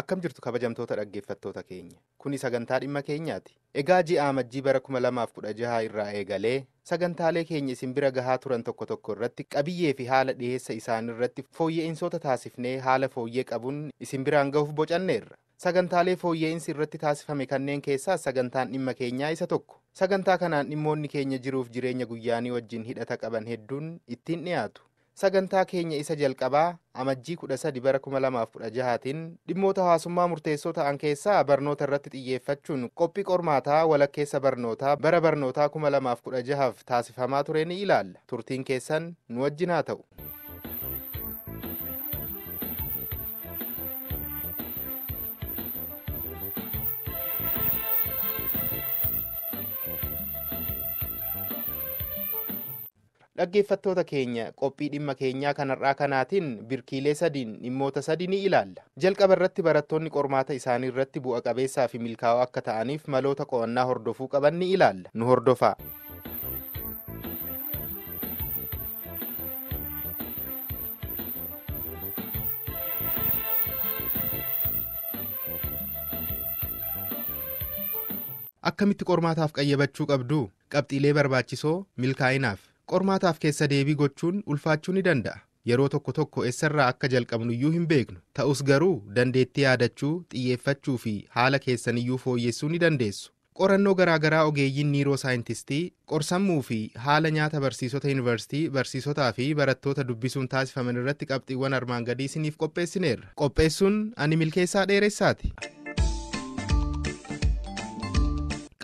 akkam jirtu kabajamtoota dhaggeeffattoota keenya kuni sagantaa dhimma keenyaati egaa ji'a amajjii bara kudha jahaa irraa eegalee sagantaalee keenya isin bira gahaa turan tokko tokko irratti qabiyyee fi haala dhiheessa isaan irratti fooyya'insoota taasifnee haala fooyyee qabuun isin biraan gahuuf bocanneerra sagantaalee insi irratti taasifame kanneen keessaa sagantaan dhimma keenyaa isa tokko sagantaa kanaan dhimmoonni keenya jiruuf jireenya guyyaanii wajjiin hidhata qaban hedduun ittiin dhiyaatu sagantaa keenya isa jalqabaa amajjii 13 bara 2016tiin dhimmoota hawaasummaa murteessoo ta'an keessaa barnoota irratti xiyyeeffachuun qophii qormaataa walakkeessa barnootaa bara barnootaa 2016f taasifamaa ture ni ilaalla turtiin keessan nu wajjin haa ta'u Dhaggeeffattoota keenya qophii dhimma keenyaa kanarraa kanaatiin birkiilee sadiin dhimmoota sadii ni ilaalla. Jalqaba irratti barattoonni qormaata isaanii irratti bu'a qabeessaa fi milkaa'oo akka ta'aniif maloota qo'annaa hordofuu qaban ni ilaalla. Nu hordofaa. Akkamitti qormaataaf qayyabachuu qabdu? Qabxiilee barbaachisoo milkaa'inaaf. qormaataaf keessa deebii gochuun ulfaachuu ni danda'a. Yeroo tokko tokko irraa akka jalqabnu iyyuu hin beeknu ta'us garuu dandeettii yaadachuu xiyyeeffachuu fi haala keessaniyyuu fooyyessuu ni dandeessu. Qorannoo garaagaraa ogeeyyiin niiroo saayintistii qorsammuu fi haala nyaata barsiisota yuunivarsiitii barsiisotaa fi barattoota dubbisuun taasifaman irratti qabxiiwwan armaan gadii isiniif qopheessineerra qopheessuun ani milkeessaa dheeressaati.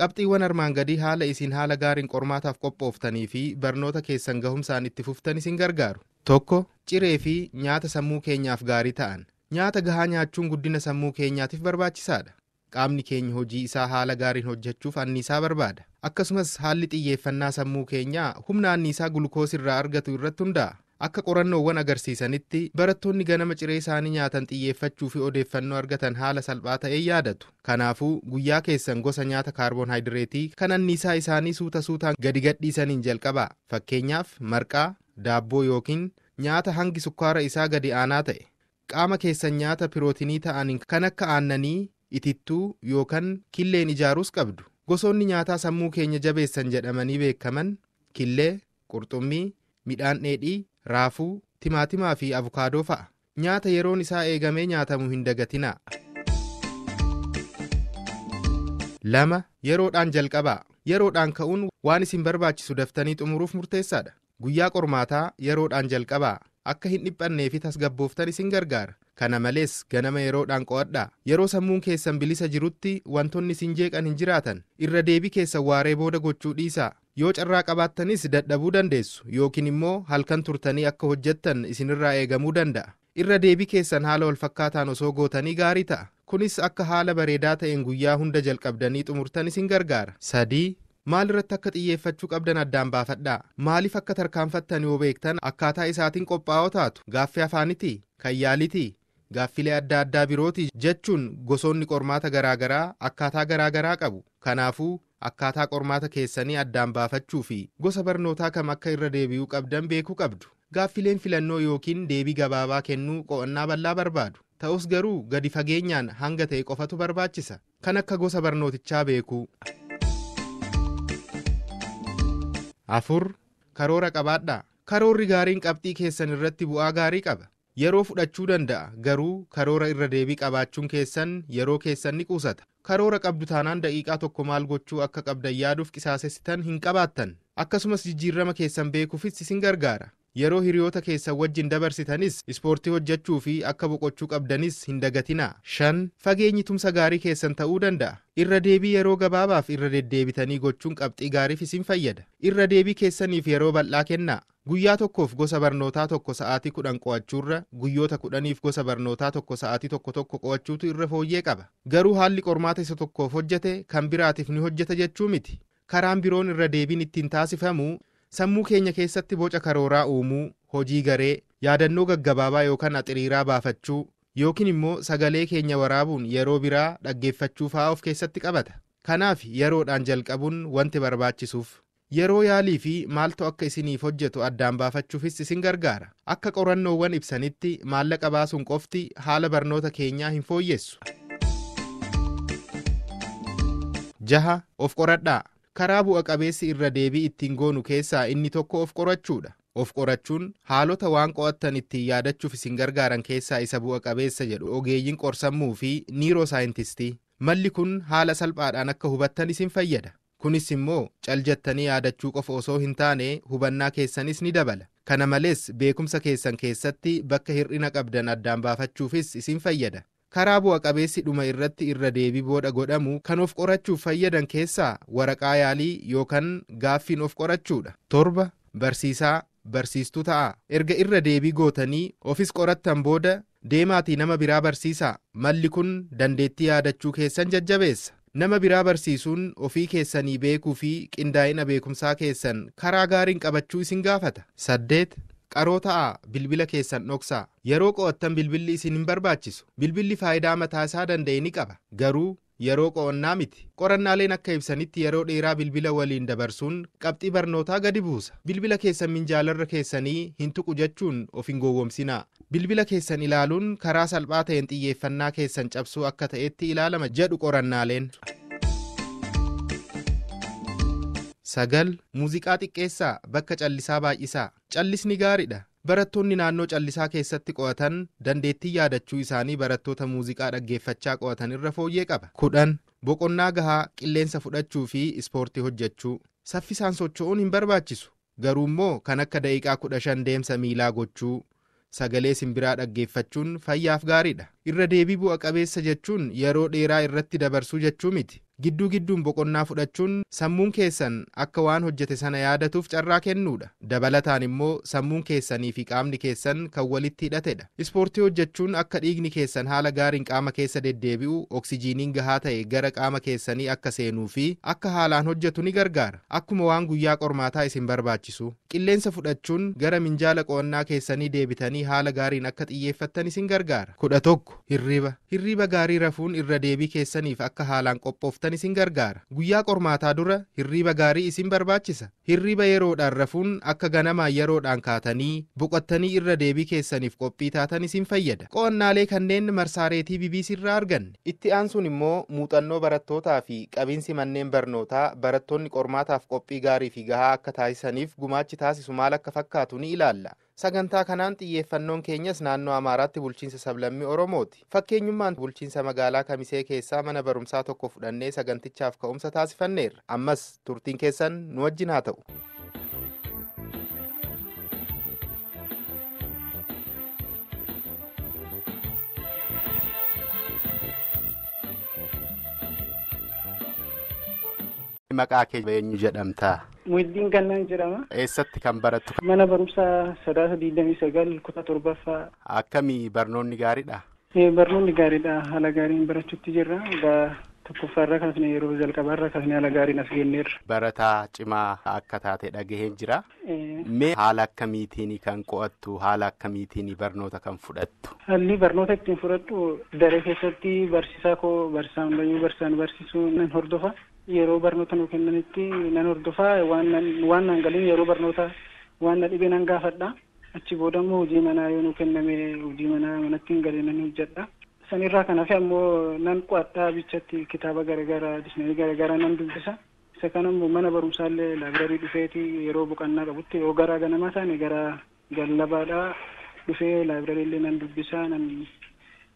Qabxiiwwan armaan gadii haala isiin haala gaariin qormaataaf qophooftanii fi barnoota keessan gahumsaan itti fuftanis isin gargaaru. Tokko ciree fi nyaata sammuu keenyaaf gaarii ta'an. Nyaata gahaa nyaachuun guddina sammuu keenyaatiif barbaachisaadha. Qaamni keenya hojii isaa haala gaariin hojjechuuf anniisaa barbaada. Akkasumas haalli xiyyeeffannaa sammuu keenyaa humna anniisaa gulkoosi irraa argatu irratti hundaa'a. akka qorannoowwan agarsiisanitti barattoonni ganama ciree isaanii nyaatan xiyyeeffachuu fi odeeffannoo argatan haala salphaa ta'ee yaadatu kanaafuu guyyaa keessan gosa nyaata kaarboonhaayidireetii kan anniisaa isaanii suuta suutaan gadi gadhiisaniin jalqabaa fakkeenyaaf marqaa daabboo yookiin nyaata hangi sukkaara isaa gadi aanaa ta'e qaama keessan nyaata pirootinii ta'aniin kan akka aannanii itittuu yookaan killeen ijaaruus qabdu gosoonni nyaataa sammuu keenya jabeessan jedhamanii beekaman killee qurxummii midhaan dheedhii raafuu, timaatimaa fi abukaadoo fa'a. Nyaata yeroon isaa eegamee nyaatamu hin dagatinaa. lama Yeroodhaan jalqabaa. Yeroodhaan ka'uun waan isin barbaachisu daftanii xumuruuf murteessaadha. Guyyaa qormaataa yeroodhaan jalqabaa. Akka hin dhiphanneefi tasgabbooftan isin gargaara. Kana malees ganama yeroodhaan qo'adhaa yeroo sammuun keessan bilisa jirutti wantoonni isin jeeqan hin jiraatan irra deebi keessan waaree booda gochuu dhiisaa yoo carraa qabaattanis dadhabuu dandeessu yookiin immoo halkan turtanii akka hojjettan isinirraa eegamuu danda'a irra deebi keessan haala walfakkaataan osoo gootanii gaarii ta'a kunis akka haala bareedaa ta'een guyyaa hunda jalqabdanii tumurtan isin gargaara sadii maal irratti akka xiyyeeffachuu qabdan addaan baafadhaa maaliif akka tarkaanfattan yoo beektan akkaataa isaatiin qophaa'oo taatu kan gaaffilee adda addaa birooti jechuun gosoonni qormaata garaagaraa akkaataa garaagaraa qabu kanaafuu akkaataa qormaata keessanii addaan baafachuu fi gosa barnootaa kam akka irra deebi'uu qabdan beekuu qabdu gaaffileen filannoo yookiin deebii gabaabaa kennuu qo'annaa bal'aa barbaadu ta'us garuu gadi fageenyaan hanga ta'e qofatu barbaachisa kan akka gosa barnootichaa beekuu. afur karoora qabaadhaa karoorri gaariin qabxii keessan irratti bu'aa gaarii qaba yeroo fudhachuu danda'a garuu karoora irra deebii qabaachuun keessan yeroo keessan ni quusata karoora qabdu taanaan daqiiqaa tokko maal gochuu akka qabdan yaaduuf qisaasessitan hin qabaattan akkasumas jijjiirama keessan beekuufis isin gargaara yeroo hiriyoota keessan wajjin dabarsitanis ispoortii hojjechuu fi akka boqochuu qabdanis hin dagatinaa shan fageenyi tumsa gaarii keessan ta'uu danda'a. Irra deebii yeroo gabaabaaf irra deddeebitanii gochuun qabxii gaariif isin fayyada. Irra deebii keessaniif yeroo bal'aa kennaa. Guyyaa tokkoof gosa barnootaa tokko sa'aatii kudhan qo'achuurra guyyoota kudhaniif gosa barnootaa tokko sa'aatii tokko tokko qo'achuutu irra fooyyee qaba. Garuu haalli qormaata isa tokkoof hojjete kan biraatiif ni hojjeta jechuu miti. Karaan biroon irra deebiin ittiin taasifamu sammuu keenya keessatti boca karooraa uumuu hojii garee yaadannoo gaggabaabaa yookaan axiriiraa baafachuu yookiin immoo sagalee keenya waraabuun yeroo biraa dhaggeeffachuu fa'aa of keessatti qabata kanaaf yeroodhaan jalqabuun wanti barbaachisuuf yeroo yaalii fi maaltu akka isiniif hojjetu addaan baafachuufis isin gargaara akka qorannoowwan ibsanitti maallaqa baasuun qofti haala barnoota keenyaa hin fooyyessu jaha of qoradhaa karaa bu'a qabeessi irra deebii ittiin goonu keessaa inni tokko of qorachuudha. Of qorachuun haalota waan qo'attan ittiin yaadachuuf isin gargaaran keessaa isa bu'a qabeessa jedhu ogeeyyiin qorsammuu fi niiroo saayintistii. Malli kun haala salphaadhaan akka hubattan isin fayyada. Kunis immoo caljattanii yaadachuu qofa osoo hin taane hubannaa keessanis ni dabala. Kana malees beekumsa keessan keessatti bakka hir'ina qabdan addaan baafachuufis isin fayyada. karaa bu'a qabeessi dhuma irratti irra deebii booda godhamu kan of qorachuuf fayyadan keessaa waraqaa yaalii yookaan gaaffiin of qorachuu dha. torba barsiisaa barsiistuu ta'a erga irra deebii gootanii ofis qorattan booda deemaatii nama biraa barsiisaa malli kun dandeettii yaadachuu keessan jajjabeessa nama biraa barsiisuun ofii keessanii beekuu fi qindaa'ina beekumsaa keessan karaa gaariin qabachuu isin gaafata saddeet qaroo ta'aa bilbila keessan dhoksaa yeroo qo'attan bilbilli isin hin barbaachisu bilbilli faayidaa mataa isaa danda'e ni qaba garuu yeroo qo'annaa miti qorannaaleen akka ibsanitti yeroo dheeraa bilbila waliin dabarsuun qabxii barnootaa gadi buusa bilbila keessan minjaalarra keessanii hin tuqu jechuun of hin gowwomsinaa bilbila keessan ilaaluun karaa salphaa ta'een xiyyeeffannaa keessan cabsuu akka ta'etti ilaalama jedhu qorannaaleen. sagal muuziqaa xiqqeessaa bakka callisaa baay'isaa callisni gaariidha. Barattoonni naannoo callisaa keessatti qo'atan dandeettii yaadachuu isaanii barattoota muuziqaa dhaggeeffachaa qo'atan irra fooyyee qaba. Kudhan boqonnaa gahaa qilleensa fudhachuu fi ispoortii hojjechuu saffisaan socho'uun hin barbaachisu garuu immoo kan akka da'iqaa kudha shan deemsa miilaa gochuu hin biraa dhaggeeffachuun fayyaaf gaariidha. irra deebii bu'a qabeessa jechuun yeroo dheeraa irratti dabarsuu jechuu miti gidduu gidduun boqonnaa fudhachuun sammuun keessan akka waan hojjete sana yaadatuuf carraa kennuudha dabalataan immoo sammuun keessanii fi qaamni keessan kan walitti hidhatedha ispoortii hojjechuun akka dhiigni keessan haala gaariin qaama keessa deddeebi'u oksijiiniin gahaa ta'e gara qaama keessanii akka seenuu fi akka haalaan hojjetu ni gargaara akkuma waan guyyaa qormaataa isin barbaachisu qilleensa fudhachuun gara minjaala qo'annaa keessanii deebitanii haala gaariin akka xiyyeeffattan isin gargaara hirriba hirriba gaarii rafuun irra deebii keessaniif akka haalaan qophooftan isin gargaara guyyaa qormaataa dura hirriba gaarii isin barbaachisa hirriba yeroodhaan rafuun akka ganamaan yeroodhaan kaatanii boqottanii irra deebii keessaniif qophii taatan isin fayyada qo'annaalee kanneen marsaareetii bibiis irraa arganne itti aan sun immoo muuxannoo barattootaa fi qabiinsi manneen barnootaa barattoonni qormaataaf qophii gaarii fi gahaa akka taasisaniif gumaachi taasisu maal akka fakkaatu ni ilaalla. sagantaa kanaan xiyyeeffannoon keenyas naannoo amaaraatti bulchiinsa sablammii oromooti fakkeenyummaan bulchiinsa magaalaa kamisee keessaa mana barumsaa tokko fudhannee sagantichaaf ka'umsa taasifanneerra ammas turtiin keessan nu wajjin haa ta'u. Maqaa kee eenyu jedhamtaa? Muhiddiin Gannaan jedhama. Eessatti kan barattu Mana barumsaa Sadaasa sagal kutaa torbaffaa. Akkami barnoonni gaariidha? Barnoonni gaariidha. Haala gaariin barachuutti jirra. Tokkoffaarraa kaasnee yeroo jalqabaarraa kaasnee haala gaariin as genneerra. Barataa cimaa akka taate dhagaheen jira. Mee haala akkamiitiin kan qo'attu haala akkamiitiin barnoota kan fudhattu? Haalli barnoota ittiin fudhattu daree keessatti barsiisaa koo barsiisaan bayyuu barsaan barsiisuu hordofa. yeroo barnoota nu kennanitti nan hordofaa waan naan galiin yeroo barnoota waan na dhibee nan gaafadha. Achi booda hojii manaa yoo nu kenname hojii manaa manatti hin nan hojjedha. Sanirraa kan hafe ammoo nan qo'adhaa bichatti kitaaba garaagaraa disneerii nan dubbisa. Isa mana barumsaallee laabrarii dhufeeti yeroo boqannaa qabutti yoo garaa ganamaa taane gara gallabaadhaa dhufee laabrariillee nan dubbisaa nan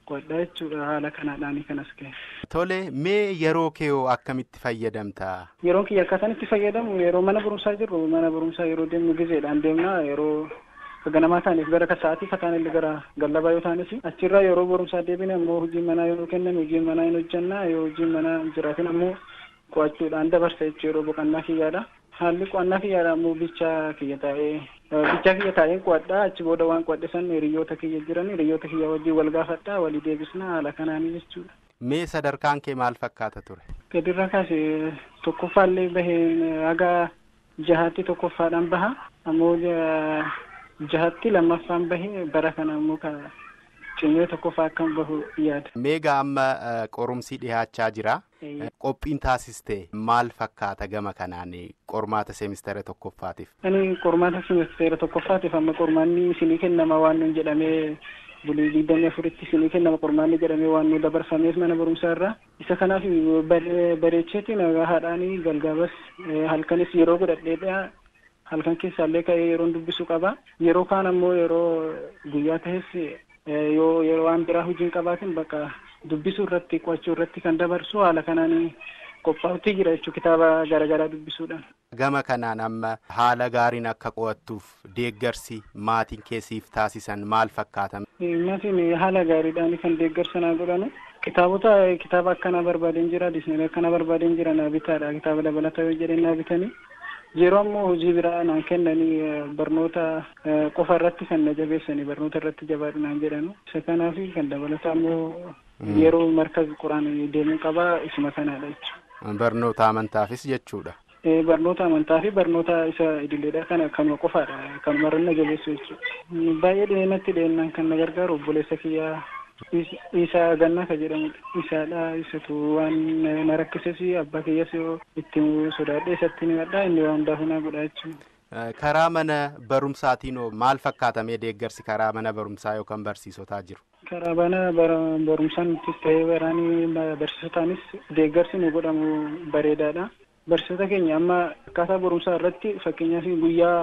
qoodha jechuudha haala kanaadhaanii kan as ga'e. Tole mee yeroo kee akkamitti fayyadamtaa? Yeroo kiyya akkaataan itti fayyadamu yeroo mana barumsaa jirru mana barumsaa yeroo deemnu gizeedhaan deemna yeroo ganamaa taaneef gara kan sa'aatii fakkaanillee gara gallabaa yoo taanes achirraa yeroo barumsaa deebine ammoo hojiin manaa yeroo kenname hojiin manaa hin hojjanna yoo hojiin manaa jiraatin ammoo qo'achuudhaan dabarsa yeroo boqannaa kiyyaadha haalli qo'annaa kiyyaadha ammoo bichaa kiyya taa'ee Bichaa kiyya taa'een qo'adhaa achi booda waan qo'adhisan hiriyoota kiyya jiran hiriyoota kiyya wajjiin wal gaafadhaa walii deebisnaa haala kanaanii jechuudha. Mee sadarkaan kee maal fakkaata ture? Gadirra kaase tokkoffaallee bahee haga jahaatti tokkoffaadhaan baha ammoo jahatti lammaffaan bahee bara kana ammoo ka'a. Cinnoo tokkofaa akkam bahu yaada. Meegaa amma eh, qorumsii dhihaachaa jira. Eh, qophiin taasiste maal fakkaata gama kanaan qormaata seemistera tokkoffaatiif? Ani qormaata tokkoffaatiif amma qormaanni isinii kennama waan nuun jedhamee bulii digdamii afuritti isinii kennama qormaanni jedhamee waan nu dabarfameef mana barumsaarraa. Isa kanaaf bareecheeti nagaa haadhaanii galgaabas eh, halkanis yeroo godhadheedha. Halkan keessaallee ka'ee yeroon dubbisu qaba. Yeroo kaan ammoo yeroo guyyaa ta'es yoo yeroo waan biraa hojiin qabaatin bakka dubbisuu irratti qo'achuu irratti kan dabarsu haala kanaan qophaa'utti jira jechuun kitaaba garaagaraa dubbisuudhaan. Gama kanaan amma haala gaariin akka qo'attuuf deeggarsi maatiin keessif taasisan maal fakkaatan? Maatiin haala gaariidhaan kan deeggarsa naa godhanu. Kitaabota kitaaba akkanaa barbaadeen jira, disneerii akkanaa barbaadeen jira naa bitaadha. Kitaaba dabalataa yoo jedhee naa bitanii Yeroo ammoo hojii biraa naan kennanii eh, barnoota eh, qofa irratti kan na jabeessanii barnoota irratti jabaadhu naan jedhanu. Isa kanaaf kan dabalata ammoo hmm. yeroo marka quraanii deemuu qaba isuma kanadha jechuudha. Barnoota amantaafis jechuudha. Eh, barnoota amantaa fi barnoota isa idileedhaa kana kanuma qofaadha kan marri na jabeessu jechuudha. Baay'ee dhiheenatti dhiheenaan kan na gargaaru obboleessa kiyyaa Isaa Gannaafaa jedhamudha. Isaadha. Isatu waan na rakkises abbaa yoo itti sodaadhee isatti himadha. Inni waan hundaa funaa godha jechuudha. Karaa mana barumsaatiin maal fakkaatamee deeggarsi karaa mana barumsaa yookaan barsiisotaa jiru? Karaa mana barumsaan nutis ta'ee waraanii barsiisotaanis deeggarsi nu godhamu bareedaadha. Barsiisota keenya amma akkaataa barumsaa irratti fakkeenyaaf guyyaa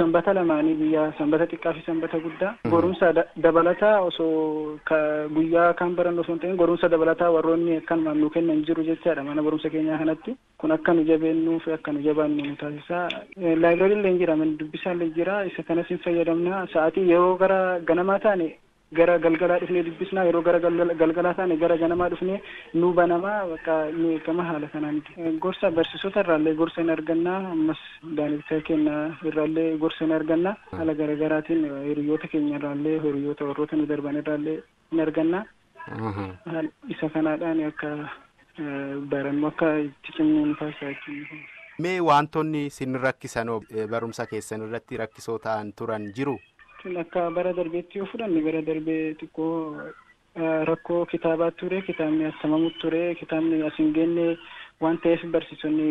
sanbata lamaanii guyyaa sanbata xiqqaa fi sanbata guddaa mhm. gorumsa dabalataa osoo guyyaa kan barannu osoo hin ta'in gorumsa dabalataa warroonni akkanuma nu kennan jiru jechaadha maana gorumsa keenyaa kanatti kun akka nu jabeennu fi akka nu jabaannu nu taasisa. Eh, Laayibrariin illee jira, mana dubbisaan illee jira, isa kanas hin fayyadamna. Sa'aatii yeroo gara ganamaa taane gara galgalaa dhufnee dubbisnaa yeroo gara galgalaa taane gara ganamaa dhufnee nu banamaa bakka miidhagama haala kanaan eh, Gorsa barsiisota irraallee gorsa hin arganna ammas daaniktaa keenya irraallee gorsa hin arganna haala garaagaraatiin eh, hiriyoota keenya irraallee hiriyoota warroota nu darban irraallee hin arganna. Mm-hmm. Isa kanaadhaan akka eh, barannu akka itti cimnuun taasisaa mee wantoonni sin rakkisanoo barumsa keessan irratti rakkisoo ta'an turan jiru? Akka bara darbeetti yoo fudhanne bara darbee xiqqoo rakkoo kitaabaa ture kitaabni attamamu ture kitaabni as hin geenne waan ta'eef barsiisonni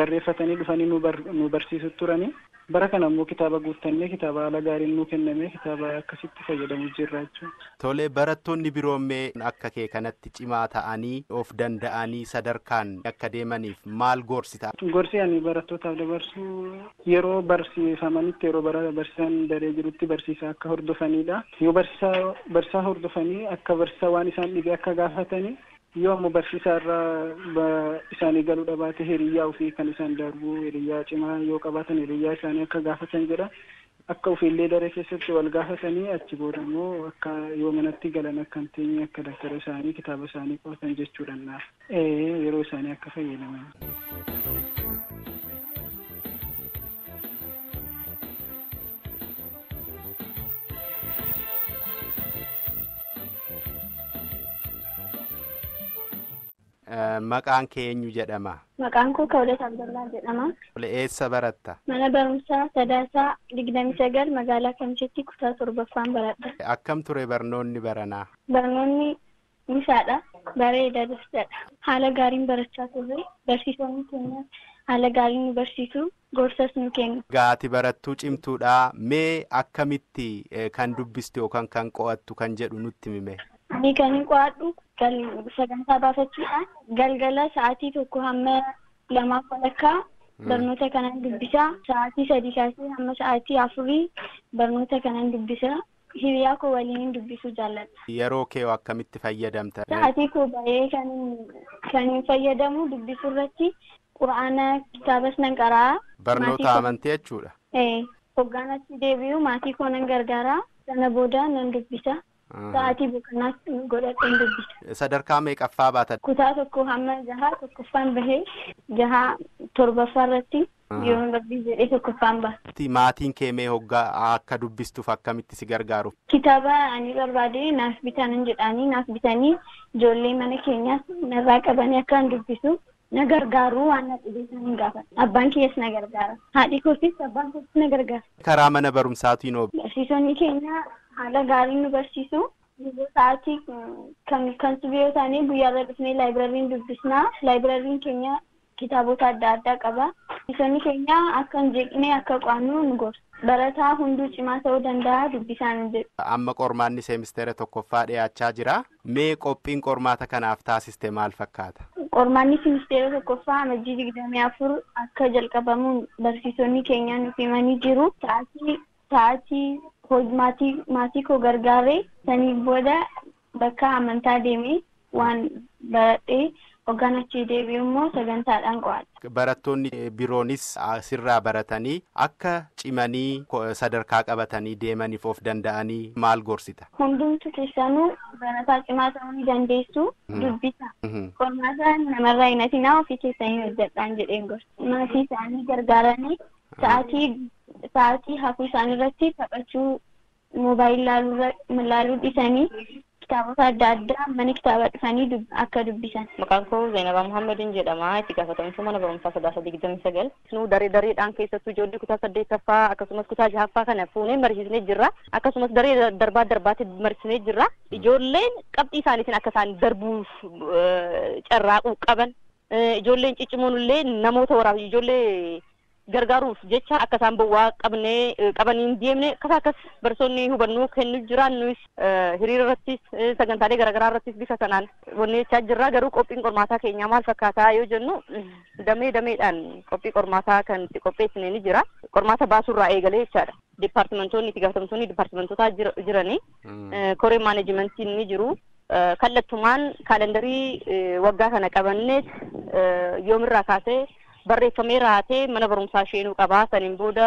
barreeffatanii dhufanii nu barsiisu turani. Bara kana immoo kitaaba guuttannee kitaaba haala gaariin nu kenname kitaaba akkasitti fayyadamu jirra jechuudha. Tolee barattoonni biroommee akka kee kanatti cimaa ta'anii of danda'anii sadarkaan akka deemaniif maal gorsita? Gorsi ani barattootaaf dabarsu yeroo barsiifamanitti yeroo barsiisan daree jirutti barsiisaa akka hordofanidha. Yoo hordofanii akka barsiisa waan isaan dhibee akka gaafatanii yoo ammoo barsiisaa irraa isaanii galuu dhabaate hiriyyaa ofii kan isaan darbu hiriyyaa cimaa yoo qabaatan hiriyyaa isaanii akka gaafatan jedha. Akka ofiillee daree keessatti wal gaafatanii achi booda immoo akka yoo manatti galan akka hin teenye akka daftara isaanii kitaaba isaanii qo'atan jechuudha yeroo isaanii akka fayyadaman. Maqaan kee eenyu jedhama? Maqaan koo Kawulee Abdullaa jedhama. eessa baratta? Mana barumsaa Sadaasaa digdami sagal magaalaa Kamshitti kutaa torbaffaan baradha. Akkam ture barnoonni baranaa? Barnoonni misaadha. baree dafsadha. Haala gaariin barachaa turre barsiisonni keenya haala gaariin nu barsiisu gorsas nu kennu. Gaati barattuu cimtuudhaa mee akkamitti kan dubbistu yookaan kan qo'attu kan jedhu nutti mime? Ni kan hin qo'adhu sagantaa baafachuudhaan galgala sa'aatii tokko hamma lamaaf walakkaa barnoota kanan dubbisaa sa'aatii sadii kaasee hamma sa'aatii afurii barnoota kanaan dubbisaa hiriyaa koo waliin dubbisuu jaalladha. Yeroo kee akkamitti fayyadamta? Sa'aatii koo baay'ee kan hin fayyadamu dubbisuu irratti quraana kitaabas nan qaraa. Barnoota amantii jechuudha. Hoggaanatti deebi'u maatii koo nan gargaaraa sana booda nan dubbisa. Sa'aatii boqonnaatti godhadheen dubbisa. Sadarkaa meeqaffaa baata? Kutaa tokko hamma jahaa tokkoffaan bahee jahaa torbaffaa irratti yeroon rabbii jedhee tokkoffaan baha. Maatiin kee mee hoggaa akka dubbistuuf akkamitti si gargaaru? Kitaaba ani barbaade naaf bitanan jedhaanii naaf bitanii ijoollee mana keenyaas narraa qabanii akkaan dubbisu. na gargaaru waan na dhibeessan hin gaafadha. Abbaan kiyas na gargaara. Haadhi koofis abbaan koofis na gargaara. Karaa mana barumsaatu hin haala gaariin nu barsiisu sa'aatii kan subii yoo guyyaarra dhufnee laayibrariin dubbisnaa laayibrariin keenya kitaabota adda addaa qaba bisonni keenya akka hin akka qo'annu nu gorsa barataa hunduu cimaa ta'uu danda'a dubbisaan jedhu. amma qormaanni simisteera tokkoffaa dhiyaachaa jira mee qophiin qormaata kanaaf taasiste maal fakkaata. qormaanni simisteera tokkoffaa amajjii digdamii afur akka jalqabamuun barsiisonni keenya nuuf himanii jiru maatii koo gargaaree saniif booda bakka amantaa deemee waan baradhee hoggan achii deebi'u immoo sagantaadhaan qo'adha. Barattoonni biroonis asirraa baratanii akka cimanii sadarkaa qabatanii deemaniif of danda'anii maal gorsita? Hundumtu keessanuu barataa cimaa ta'uu ni dandeessu dubbisa. Qormaata namarraa hin hatinaa ofii keessanii hojjedhaan jedheen gorsa. Maatii isaanii gargaaranii sa'aatii sa'aatii hafuu isaanii irratti taphachuu mobaayilii laaluu dhisanii kitaabota adda addaa mana kitaabaa dhufanii akka dubbisan. Maqaan koo Zeenabaa Muhammadiin jedhama. Itti gaafatamtuu mana barumsaa sadaasa digdamii sagal. daree dareedhaan keessattuu ijoollee kutaa saddeettaffaa akkasumas kutaa jaaffaa kana fuunee barsiisnee jirra. Akkasumas daree darbaa darbaatti barsiisnee jirra. Ijoolleen qabxii isaaniitiin akka isaan darbuuf carraaquu qaban. Ijoolleen ciccimoon namoota waraabuu ijoollee gargaaruuf jecha akka isaan qabne e, qabaniin deemne akkas akkas barsoonni hubannu kennu jiran e, hiriira irrattis e, sagantaalee garaa irrattis bifa sanaan wanni jechaa jirra garuu qophiin qormaataa keenyaa maal yoo jennu damee dameedhaan qophii qormaataa kan qopheessine ni jira qormaata baasuurraa eegalee jechaadha. Deepartimentoonni itti gaafatamtoonni deepartimentootaa jiranii koree hmm. maanajimentiin ni jiru. Kallattumaan kaalandarii waggaa kana qabanneet yoomirraa kaasee barreeffamee raatee mana barumsaa sheenuu qaba. saniin booda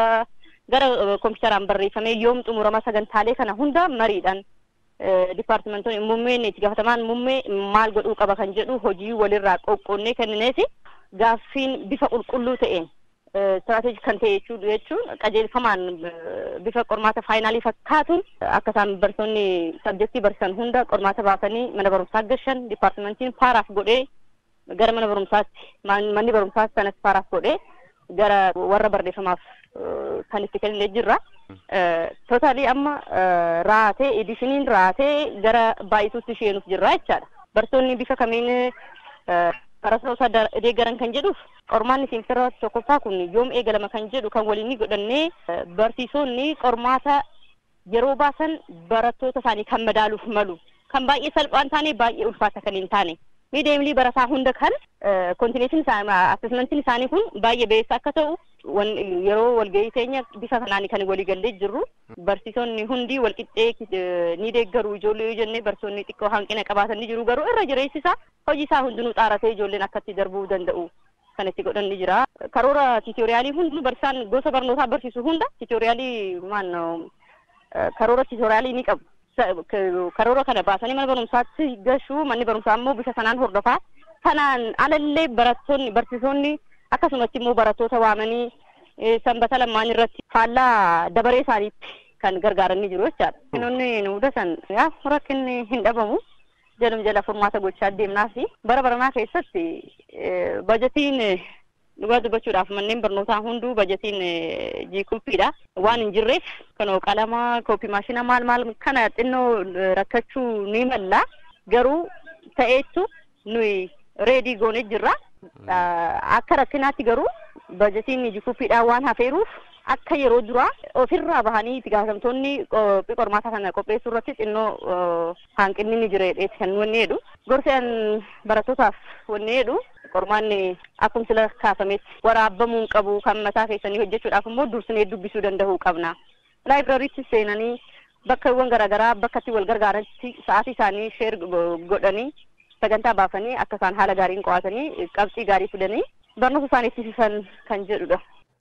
gara eh, kompiitaraan barreeffamee yoom xumurama sagantaalee kana hunda mariidhaan eh, dipaartimentoonni muummeen itti gafatamaan mummee maal godhuu qaba kan jedhu hojii walirraa qoqqoonnee kennineeti gaaffiin bifa qulqulluu ta'een istiraatejii eh, kan ta'e jechuudha jechuun qajeelfamaan bifa qormaata faayinaalii fakkaatuun akkasaan isaan sabjektii barsiisan hunda qormaata baasanii mana barumsaa gashan dipaartimentiin paaraaf godhee gara mana barumsaatti manni barumsaa sanas faaraaf godhee gara warra barreeffamaaf kan itti kennee jirra. Tootaalii amma raatee edishiniin raatee gara baay'isuutti isheenuuf jirra jechaadha. Bartoonni bifa kamiin karasa isaa deeggaran kan jedhuuf qormaanni seensarra tokkoffaa kun yoom eegalama kan jedhu kan waliin godhannee barsiisonni qormaata yeroo baasan barattoota isaanii kan madaaluuf malu kan baay'ee salphaan taane baay'ee ulfaata kan hin taane. miidiyaa barasaa hunda kan kontineeshin eh, asesmentiin isaanii kun baay'ee beessa akka ta'u yeroo walgahii bisa bifa kanaan kan waliigallee jirru barsiisonni hundi walqixxee eh, ni deeggaru ijoollee yoo jennee barsoonni xiqqoo hanqina ni jiru garuu irra jireessisaa hojii isaa hundinuu xaaratee ijoolleen akkatti darbuu danda'u. Kan itti godhan ni jira. Karoora tiitoriyaalii hundi barsaan gosa barnootaa barsiisu hunda tiitoriyaalii eh, karoora tiitoriyaalii ni qabu. karoora kana baasanii mana barumsaatti gashuu manni barumsaa ammoo bifa sanaan hordofaa kanaan alallee barattoonni barsiisonni akkasumatti immoo barattoota waamanii sanbata lamaan irratti faallaa dabaree isaaniitti kan gargaaranii jiru jechaadha. Inni nu mudasan rakkinni hin dhabamu jalum jala furmaata gochaa deemnaa fi bara baramaa keessatti bajetiin dhugaa dubbachuudhaaf manneen barnootaa hunduu bajetiin eh, jiikuppiidha waan hin jirreef kanoo qalama koopii maashina maal maal kana xinnoo eh, rakkachuu ni mala. garuu ta'eettu nuyi reedii goonee jirra hmm. akka rakkinaatti garuu bajetiin iji waan hafeeruuf akka yeroo duraa ofirraa bahanii itti gaafatamtoonni eh, qormaata kana qopheessuu irratti xinnoo eh, hanqinni ni jira jedheeti kan wanni jedhu gorsaan barattootaaf wanni qormaanni akkuma sila kaafametti waraabbamuun qabu kan mataa keessanii hojjechuudhaaf immoo dursinee dubbisuu danda'uu qabna. Laayibiraariitti seenanii bakkawwan garaagaraa bakkatti wal sa'aatii isaanii sheer godhanii sagantaa baafanii akka haala gaariin qo'atanii qabxii gaarii barnoota isaanii kan jedhudha.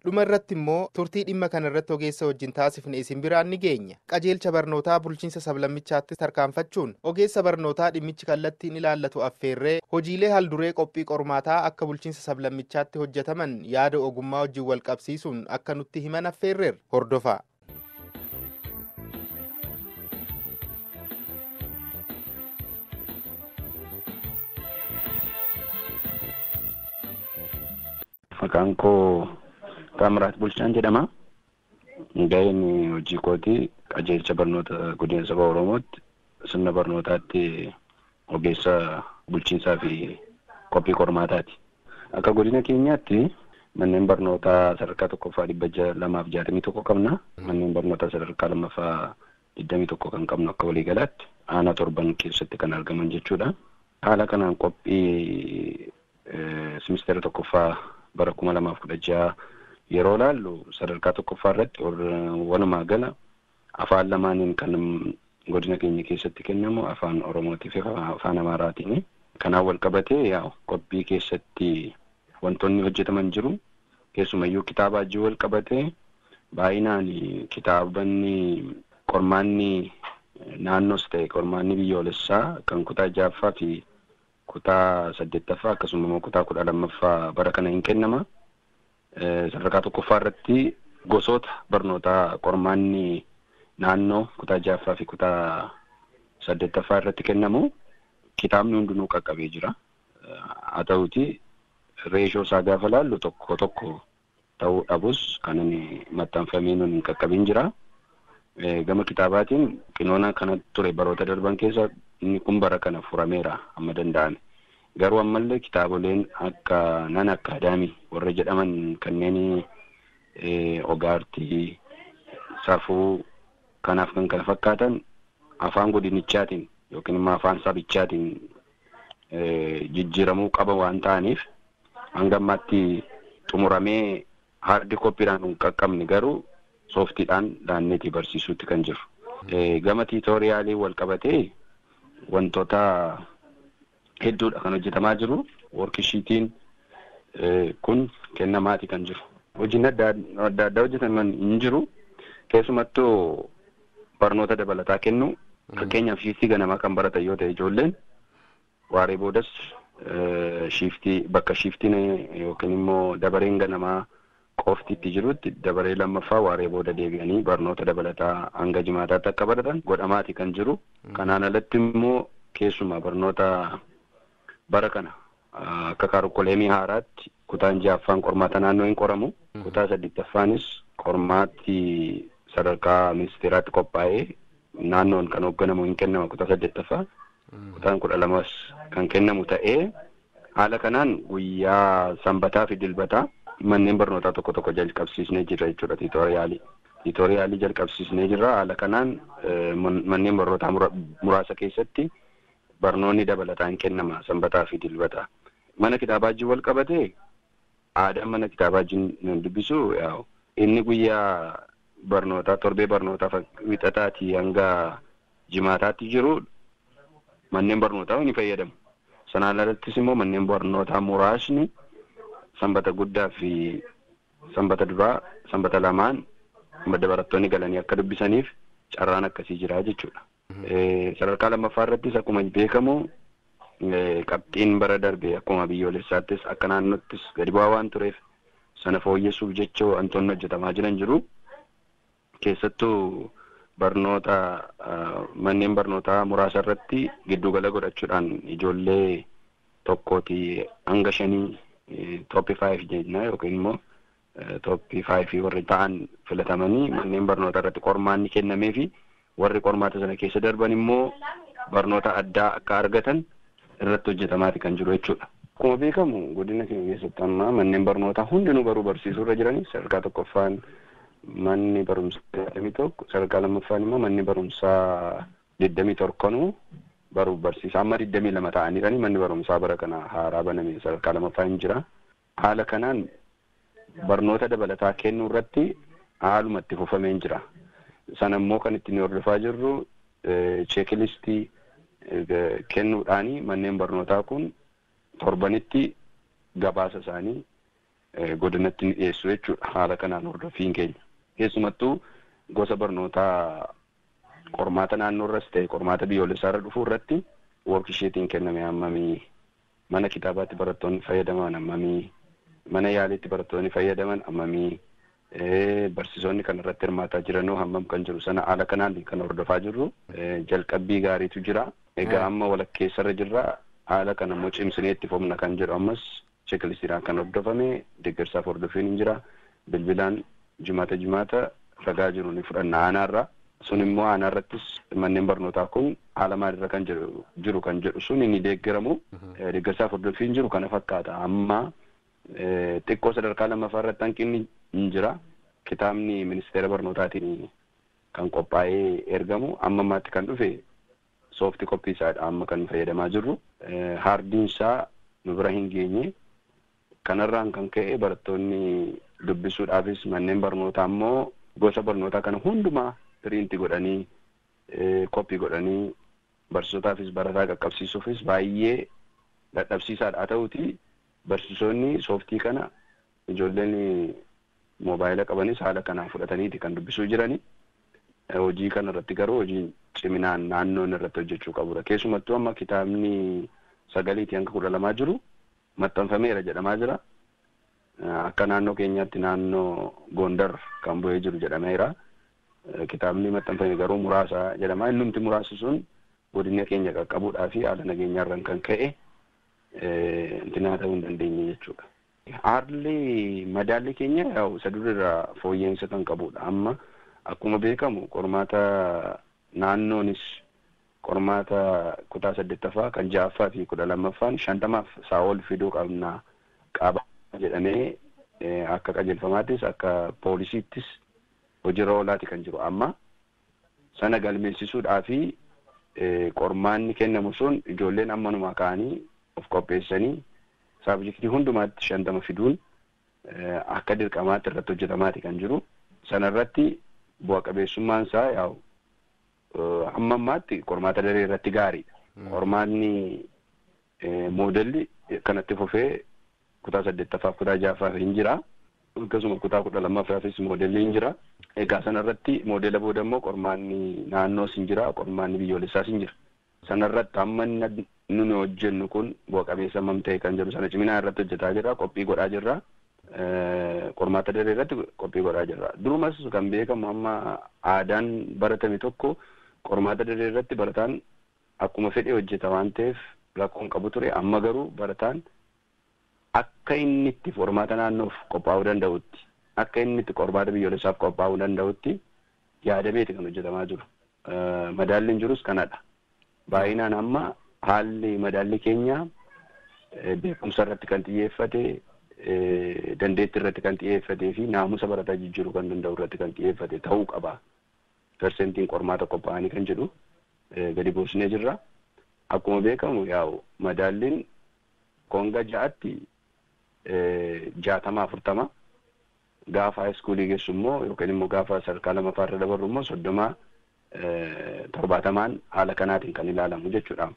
dhuma irratti immoo turtii dhimma kana irratti ogeessa wajjin taasifne isin biraan ni geenya qajeelcha barnootaa bulchiinsa sablammichaatti tarkaanfachuun ogeessa barnootaa dhimmichi kallattiin ilaallatu affeerree hojiilee halduree qophii qormaataa akka bulchiinsa sablammichaatti hojjetaman yaada ogummaa wajjin wal qabsiisuun akka nutti himan affeerreerra hordofaa. maqaan koo Kaamiraat Bulchaan jedhama. Ga'een hojii kootii qajeelcha barnoota guddina saba Oromootti sirna barnootaatti ogeessa bulchiinsaa fi qophii qormaataati. Akka godina keenyaatti manneen barnootaa sadarkaa tokkoffaa dhibba lamaaf jaatamii tokko qabna. Manneen barnootaa sadarkaa lammaffaa digdamii tokko kan qabnu akka waliigalaatti aanaa torban keessatti kan argaman jechuudha. Haala kanaan qophii eh, ministeera tokkoffaa bara kuma lamaaf kudha yeroo laallu sadarkaa tokkoffaa irratti uh, walumaa gala afaan lamaaniin kan godina keenya keessatti kennamu afaan oromootii fi afaan amaaraatiini. Kanaan wal qabatee yaa qophii keessatti wantoonni hojjetaman jiru keessumayyuu kitaabaa wajjin wal qabatee baay'inaan kitaabanni qormaanni naannoos ta'e qormaanni biyyoolessaa kan kutaa jaaffaa fi. kutaa saddeettaffaa akkasuma kutaa kudha lammaffaa bara kana hin kennama. Eh, sadarkaa tokkoffaa irratti gosoota barnootaa qormaanni naannoo kutaa jaaffaa fi kutaa saddeettaffaa irratti kennamu kitaabni hundinuu qaqqabee jira. Eh, haa ta'uuti reeshoo isaa gaafa laallu tokko tokko ta'uu dhabus kan inni maxxanfamee nuun hin qaqqabin jira. Eh, gama kitaabaatiin qinoona kana ture baroota darban keessa inni kun bara kana furameera amma danda'ame. Garuu ammallee kitaaboleen akka nan akka adaamii warra jedhaman kanneen eh, ogaartii safuu kanaaf kan kana fakkaatan afaan godinichaatiin yookiin immoo afaan sabichaatiin eh, jijjiiramuu qaba waan ta'aniif hanga ammaatti xumuramee haardi koppiidhaan hin qaqqabne garuu. sooftiidhaan daanneetii barsiisutti kan jiru. Eh, gama tiitooriyaalii wal qabatee wantoota hedduudha kan hojjetamaa jiru. Workishiitiin eh, kun kennamaati kan jiru. Hojiin adda addaa hojjetaman hin jiru. Keessumattuu barnoota dabalataa kennu. Hmm. Fakkeenyaaf shiftii ganamaa kan baratan yoo ta'e ijoolleen waaree boodas eh, shiftii bakka shiiftiin yookiin immoo dabareen ganamaa oftitti jirutti dabaree lammaffaa waaree booda deebi'anii barnoota dabalataa hanga jimaataatti akka baratan godhamaati kan jiru. Hmm. Kanaan alatti immoo keessumaa barnoota bara kana akka kaarikooleemii haaraatti kutaa ja'affaan qormaata naannoo hin qoramu. Hmm. Kutaa saddeettaffaanis qormaatti sadarkaa ministeeraatti qophaa'ee naannoon kan hoogganamu hin kennama kutaa saddeettaffaa. Hmm. Kutaa kudha lamas kan kennamu ta'ee haala kanaan guyyaa sanbataa fi dilbataa. manneen barnootaa tokko tokko jalqabsiisnee jira jechuudha tiitooriyaalii. Tiitooriyaalii jalqabsiisnee jirra haala kanaan eh, manneen barnootaa muraasa keessatti barnoonni dabalataa, kennama sanbataa fi dilbataa. Mana kitaabaajiin wal qabate aadaan mana kitaabaajiin dubbisu inni guyyaa barnootaa torbee barnootaa wixataatii hanga jimaataatti jiru manneen barnootaa ni fayyadamu. Sanaan alattis immoo manneen barnootaa muraasni. Sambata guddaa fi sambata duraa sambata lamaan madda barattoonni galanii akka dubbisaniif carraan akkasii jira jechuudha. Mhm. Sadarkaa lammaffaa irrattis akkuma beekamu qabxiin bara darbe akkuma biyyoolessaattis akka naannottis gadi bu'aa waan tureef sana fooyessuuf jecha wantoonni hojjetamaa jiran jiru. Keessattuu barnoota manneen barnootaa muraasa irratti giddugala godhachuudhaan ijoollee tokkootii hanga shanii Tooppii faayif jenna yookiin immoo tooppii faayifii warri ta'an filatamanii manneen barnoota irratti qormaanni kennamee fi warri qormaata sana keessa darban immoo barnoota addaa akka argatan irratti hojjetamaati kan jiru e jechuudha. Akkuma beekamu godina keenya manneen barnootaa hundinuu baruu barsiisuu irra jirani sadarkaa tokkoffaan manni barumsaa saddeetamii tokko sadarkaa lammaffaan manni barumsaa digdamii baruuf barsiisa. Amma 22 ta'aniirani manni barumsaa bara kana haaraa baname sadarkaa lammaffaa hin jira. Haala kanaan barnoota dabalataa kennuu irratti haaluma itti fufamee hin jira. kan immoo kan ittiin hordofaa jirru e, cheekilistii e, kennuudhaani manneen barnootaa kun torbanitti gabaasa isaanii e, godinatti ni dhiyeessu jechuudha. Haala kanaan hordofiin keenya. Keessumattuu gosa barnootaa qormaata naannoo irras ta'e qormaata biyyoolessaa irra dhufuu irratti isheetiin kenname ammamii mana kitaabaatti barattoonni fayyadaman ammamii mana yaaliitti barattoonni fayyadaman hammamii barsiisonni kan irratti hirmaataa jiranoo hammam kan jiru sana haala kanaan kan hordofaa jirru jalqabbii gaariitu jira egaa hmm. amma walakkeessa irra jirra haala kan ammoo cimsinee itti fomna kan jedhu ammas cheeklistiidhaan kan hordofame deeggarsaaf hordofiin hin jira bilbilaan jimaata jimaata ragaa jiru ni fudhanna sun immoo aanaa irrattis manneen barnootaa kun haala maaliirra kan jiru kan jedhu sun ni deeggiramu mhm. deeggarsaa fordoffiin jiru kana fakkaata ammaa xiqqoo sadarkaa lammaffaa irratti hanqinni hin jira kitaabni ministeera barnootaatiin kan qophaa'ee ergamu amma ammaatti kan dhufe sooftii qophii isaadha amma kan fayyadamaa jirru haardiin isaa nu bira hin geenye kanarraan kan ka'e barattoonni dubbisuudhaafis manneen barnootaa immoo gosa barnootaa kana hundumaa. piriinti godhanii qophii eh, godhanii barsiisotaafis barataa qaqqabsiisuufis baay'ee dadhabsiisaadha haa ta'uti barsiisonni sooftii kana ijoolleen mobaayila qabanis haala kanaan fudhataniiti kan dubbisuu jirani. Eh, hojii kana irratti garuu hojiin ciminaan naannoon irratti hojjechuu qabudha. Keessumattuu amma kitaabni sagaliitii hanga kudha lamaa jiru maxxanfameera jedhamaa jira. Eh, akka naannoo keenyaatti naannoo Gondar kan bu'ee jiru jedhameera. Eh, kitaabni maxxanfame garuu muraasa jedhama. Inni nuti sun godina keenya qaqqabuudhaa fi haala nageenyaarraan kan ka'e intinaa eh, ta'uu hin dandeenye jechuudha. Haalli madaalli keenya yaa'u sadurra fooyya'insa kan qabuudha Amma akkuma beekamu qormaata naannoonis qormaata kutaa fa'a kan ja'affaa fi kudha lammaffaan shantamaaf saa'ol fiduu qabnaa qaba jedhamee eh, akka qajeelfamaattis akka poolisiittis hojiirra oolaati kan jiru amma sana galmeessisuudhaafi e, qormaanni kennamu sun ijoolleen ammanumaa ka'anii of qopheessanii saabjektii hundumaatti shantama fiduun e, akka dirqamaatti irratti hojjetamaati kan jiru sanarratti bu'a qabeessummaan isaa yaa'u e, qormaata daree irratti gaariidha. Hmm. Qormaanni moodelli kanatti fufee kutaa saddeettaffaaf kutaa jaafaaf hin jiraa. akkasuma kutaa kudha lammaaffaafis moodeeliin jira. Egaa sanarratti moodeela booda immoo qormaanni naannoo siin jira qormaanni biyyoolessaas siin jira. Sanarratti amma nuni hojjennu kun bu'a-qabeessa mam ta'e kan jedhu sana ciminaa irratti hojjetaa jirra qophii godhaa jirra. Qormaata daree irratti qophii godhaa jirra. Durumas kan beekamu amma aadaan baratame tokko qormaata daree irratti barataan akkuma fedhe hojjeta waan ta'eef rakkoon qabu ture amma garuu barataan. akka inni itti qormaata naannoof qophaa'uu danda'utti akka inni itti qormaata biyyoolessaaf qophaa'uu danda'utti yaadameeti kan hojjetamaa jiru. Madaalliin jirus kanadha. Baay'inaan amma haalli madaalli keenyaa beekumsa irratti kan xiyyeeffate, dandeettii irratti kan xiyyeeffate fi naamusa barataa jijjiiruu kan danda'u irratti kan xiyyeeffate ta'uu qaba. Persentiin qormaata qophaa'anii kan jedhu gadi boosnee jirra. Akkuma beekamu yaa'u madaalliin konga ja'atti jaatama afurtama gaafa haayiskuulii geessu immoo yookiin immoo gaafa sadarkaa lamaffaa irra dabarru immoo soddomaa torbaatamaan haala kanaatiin kan ilaalamu jechuudha.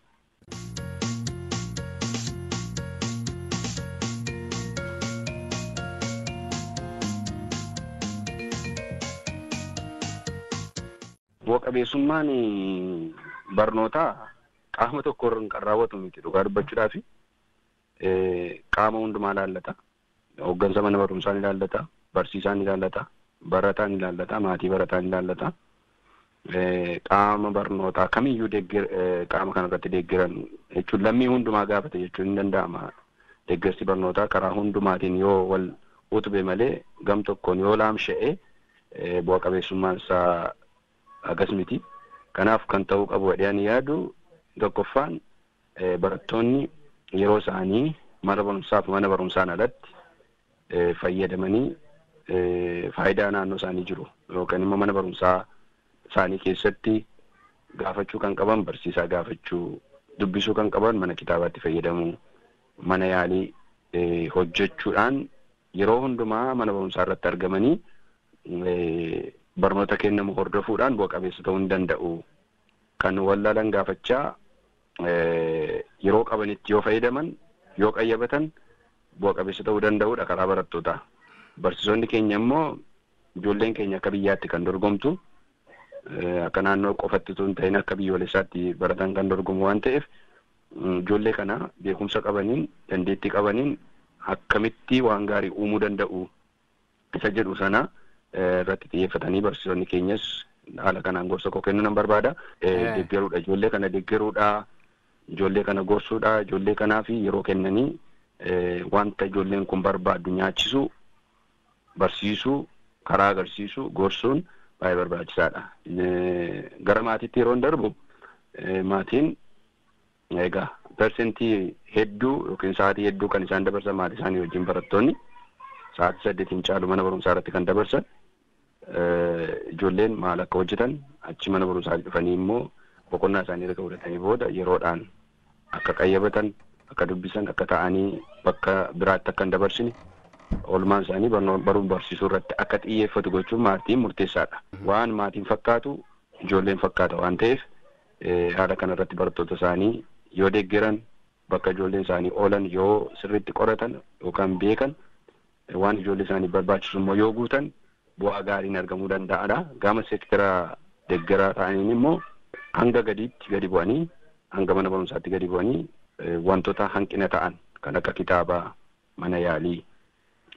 Bu'a-qabeessummaan barnootaa qaama tokko irra hin qarraawwatu miti dhugaa dubbachuudhaaf. qaama hundumaa ilaallata. Hooggansa mana barumsaa ilaallata. Barsiisaan ilaallata. Barataan ilaallata. Maatii barataan ilaallata. Qaama barnootaa kamiyyuu qaama kanarratti deeggiran jechuun lammii hundumaa gaafate jechuun ni danda'ama. Deeggarsi barnootaa karaa hundumaatiin yoo wal utube malee gam tokkoon yoo laamsha'ee bu'a qabeessummaan isaa agas miti. Kanaaf kan ta'uu qabu dheeyaan yaadu tokkoffaan barattoonni yeroo isaanii mana barumsaaf mana barumsaan alatti fayyadamanii faayidaa naannoo isaanii jiru yookaan immoo mana barumsaa isaanii keessatti gaafachuu kan qaban barsiisaa gaafachuu dubbisuu kan qaban mana kitaabaatti fayyadamuu mana yaalii hojjechuudhaan yeroo hundumaa mana barumsaa irratti argamanii barnoota kennamu hordofuudhaan bu'a qabeessa ta'uu hin danda'u kan wallaalan gaafachaa yeroo qabanitti yoo fayyadaman yoo qayyabatan bu'a-qabeessa ta'uu danda'udha karaa barattoota. Barsiisonni keenya immoo ijoolleen keenya akka biyyaatti kan dorgomtu akka naannoo qofatti tun ta'in akka biyyoolessaatti baratan kan dorgomu waan ta'eef ijoollee kana beekumsa qabaniin dandeettii qabaniin akkamitti waan gaarii uumuu danda'u isa jedhu sana irratti xiyyeeffatanii barsiisonni keenyas haala kanaan gorsa koo kennuun nan barbaada. Deeggaruudha ijoollee kana deeggaruudhaa. ijoollee kana gorsuudha. Ijoollee kanaaf yeroo kennanii wanta ijoolleen kun barbaaddu nyaachisuu, barsiisuu, karaa agarsiisuu, gorsuun baay'ee barbaachisaadha. Gara maatiitti yeroo darbu maatiin egaa persentii hedduu yookiin sa'aatii hedduu kan isaan dabarsan maatii isaanii wajjin barattoonni sa'aatii saddeetiin caalu mana barumsaa irratti kan dabarsan ijoolleen maal akka hojjetan achi mana barumsaa dhufanii immoo boqonnaa isaanii erga fudhatanii booda yeroodhaan akka qayyabatan akka dubbisan akka ta'anii bakka biraatti akka hin dabarsine oolmaan isaanii baruun barsiisuu irratti akka xiyyeeffatu gochuun maatiin murteessaadha. Mhm. Waan maatiin fakkaatu ijoolleen fakkaata waan ta'eef haala kanarratti barattoota isaanii yoo deeggaran bakka ijoolleen isaanii oolan yoo sirriitti qoratan yookaan beekan waan ijoollee isaanii barbaachisu immoo yoo guutan bu'aa gaariin argamuu danda'aadha. Gama seektara deeggaraa ta'aniin immoo hanga gadiitti gadi bu'anii. hanga eh, tota mana barumsaatti gadi bu'anii wantoota hanqina ta'an kan akka kitaabaa, mana yaalii,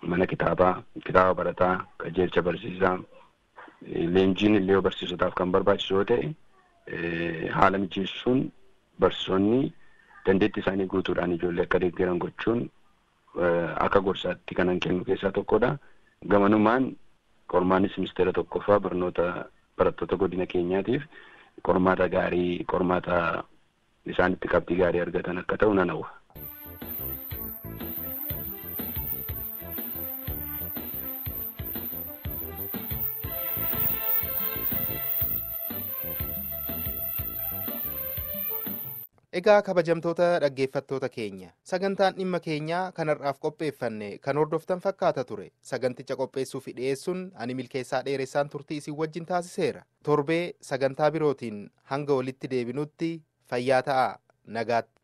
mana kitaabaa, kitaaba barataa, qajeelcha barsiisaa, leenjiin illee barsiisotaaf kan barbaachisu yoo ta'e eh, haala mijeessuun barsiisonni dandeetti isaanii guutuudhaan ijoollee akka deeggaran gochuun eh, akka gorsaatti kanan kennu keessaa tokkoodha. Gamanumaan qormaanis ministeera tokkoffaa barnoota barattoota godina keenyaatiif qormaata gaarii qormaata isaan itti qabxii gaarii argatan akka ta'u nan hawwa. Egaa kabajamtoota dhaggeeffattoota keenya sagantaan dhimma keenyaa kanarraaf qopheeffanne kan hordoftan fakkaata ture saganticha qopheessuuf dhiyeessuun ani milkeessaa dheeressaan turtii isin wajjin taasiseera torbee sagantaa birootiin hanga walitti deebinutti fayyaa ta'a nagaatti.